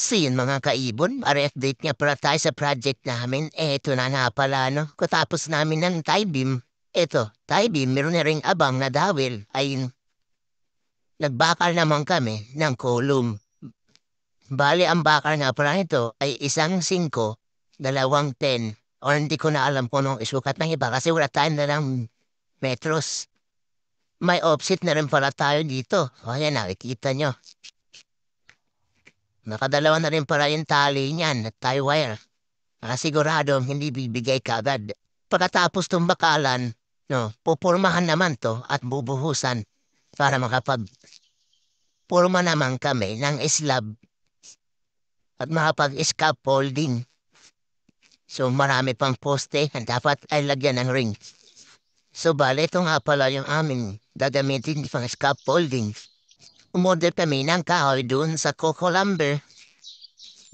So mga kaibon, pare-update nga para tayo sa project namin. Eto na nga pala no, katapos namin ng tie beam. Eto, tie meron na ring abang na dawil. Ayun, nagbakal naman kami ng column. Bali, ang bakal nga pala nito ay isang 5, dalawang 10. O hindi ko na alam kung anong isukat ng iba kasi wala tayo na ng metros. May offset na rin pala tayo dito. O, yan, nakikita nyo. Nakadalawa na rin para yung tali niyan at tie wire. Nakasigurado hindi bibigay kaagad. Pagkatapos bakalan, no, pupurmahan naman to at bubuhusan para makapag purma naman kami ng slab at makapag-scaffolding. So marami pang poste ang dapat ay lagyan ng ring. So bale, ito nga pala yung amin gagamitin pang scaffolding umorder kami ng kahoy dun sa Coco Lumber.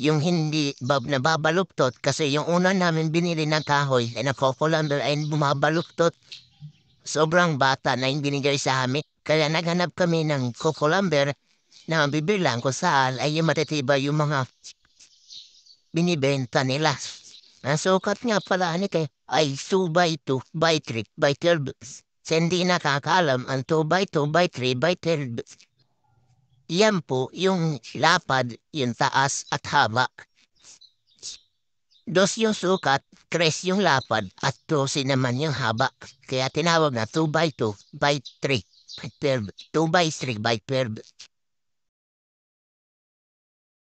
Yung hindi bab nababaluktot kasi yung una namin binili ng kahoy ay na Coco Lumber ay bumabaluktot. Sobrang bata na yung binigay sa amin kaya naghanap kami ng Coco Lumber na mabibilang ko saan ay yung matitiba yung mga binibenta nila. Ang sukat nga pala ni kay ay 2 by 2 by 3 by 12. Sa hindi nakakaalam ang 2 by 2 by 3 by 12 yan po yung lapad, yung taas at haba. Dos yung sukat, tres yung lapad, at dosi naman yung haba. Kaya tinawag na 2 by 2 by 3. 2 by 3 by 12.